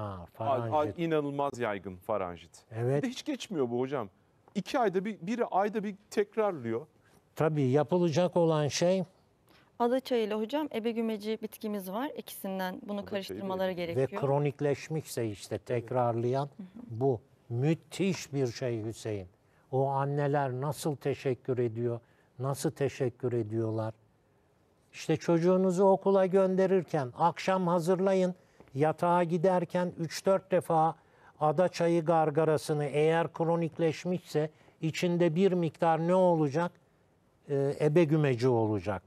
Ha, faranjit. A, a, inanılmaz yaygın faranjit. Evet. Bir de hiç geçmiyor bu hocam. İki ayda bir, biri ayda bir tekrarlıyor. Tabii yapılacak olan şey Alaçay ile hocam ebegümeci bitkimiz var. İkisinden bunu Alaçayı karıştırmaları gerekiyor. Ve kronikleşmişse işte tekrarlayan bu. Müthiş bir şey Hüseyin. O anneler nasıl teşekkür ediyor, nasıl teşekkür ediyorlar. İşte çocuğunuzu okula gönderirken akşam hazırlayın yatağa giderken 3-4 defa ada çayı gargarasını eğer kronikleşmişse içinde bir miktar ne olacak? Ee, ebe gümeci olacak.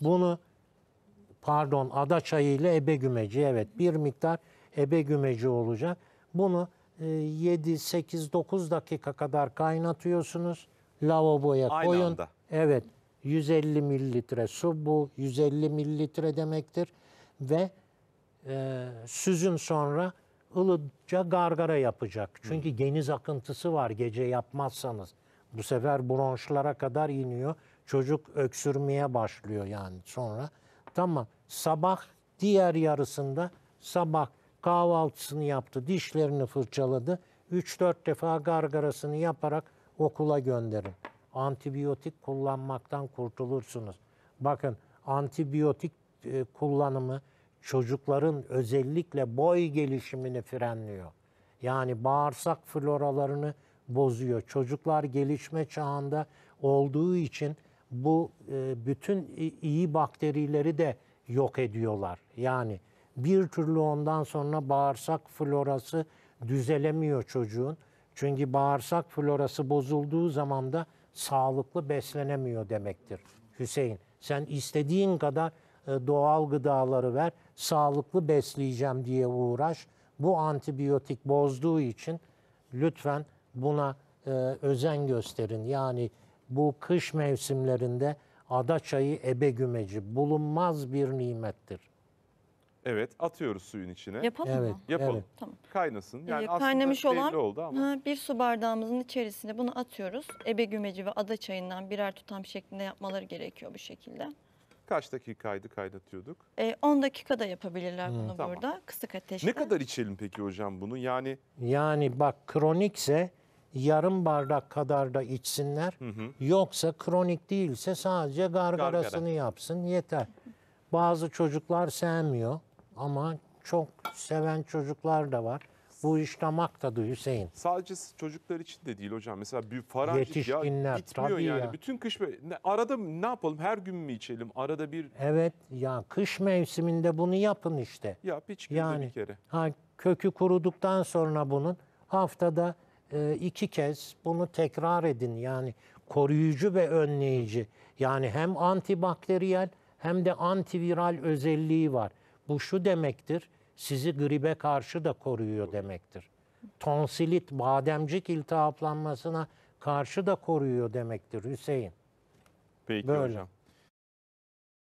Bunu pardon ada çayı ile ebe gümeci evet bir miktar ebe gümeci olacak. Bunu 7 8 9 dakika kadar kaynatıyorsunuz. Lavaboya Aynı koyun. Anda. Evet. 150 mililitre su bu 150 mililitre demektir ve e, süzün sonra ılıca gargara yapacak. Çünkü geniz akıntısı var gece yapmazsanız. Bu sefer bronşlara kadar iniyor. Çocuk öksürmeye başlıyor yani sonra. Tamam sabah diğer yarısında sabah kahvaltısını yaptı, dişlerini fırçaladı. 3-4 defa gargarasını yaparak okula gönderin. Antibiyotik kullanmaktan kurtulursunuz. Bakın antibiyotik e, kullanımı çocukların özellikle boy gelişimini frenliyor. Yani bağırsak floralarını bozuyor. Çocuklar gelişme çağında olduğu için bu e, bütün iyi bakterileri de yok ediyorlar. Yani bir türlü ondan sonra bağırsak florası düzelemiyor çocuğun. Çünkü bağırsak florası bozulduğu zaman da sağlıklı beslenemiyor demektir. Hüseyin sen istediğin kadar e, doğal gıdaları ver, sağlıklı besleyeceğim diye uğraş. Bu antibiyotik bozduğu için lütfen buna e, özen gösterin. Yani bu kış mevsimlerinde ada çayı ebe gümeci bulunmaz bir nimettir. Evet, atıyoruz suyun içine. Yapalım Evet, mı? Yapalım. evet. Tamam. Kaynasın. Yani Ee, kaynamış belli olan oldu ama. Ha, bir su bardağımızın içerisine bunu atıyoruz. Ebe gümeci ve ada çayından birer tutam şeklinde yapmaları gerekiyor bu şekilde. Kaç dakikaydı kaynatıyorduk? E, ee, 10 dakikada yapabilirler hmm. bunu tamam. burada kısık ateşte. Ne kadar içelim peki hocam bunu? Yani yani bak kronikse yarım bardak kadar da içsinler. Hı hı. Yoksa kronik değilse sadece gargarasını Gargara. yapsın yeter. Bazı çocuklar sevmiyor ama çok seven çocuklar da var fuhuşlamaktadır Hüseyin. Sadece çocuklar için de değil hocam. Mesela bir farancı ya gitmiyor tabii yani. Ya. Bütün kış ne, arada ne yapalım? Her gün mü içelim? Arada bir Evet ya kış mevsiminde bunu yapın işte. Yap hiç günde yani, bir kere. Ha, kökü kuruduktan sonra bunun haftada e, iki kez bunu tekrar edin. Yani koruyucu ve önleyici. Yani hem antibakteriyel hem de antiviral özelliği var. Bu şu demektir sizi gribe karşı da koruyor demektir. Tonsilit, bademcik iltihaplanmasına karşı da koruyor demektir Hüseyin. Peki Böyle. hocam.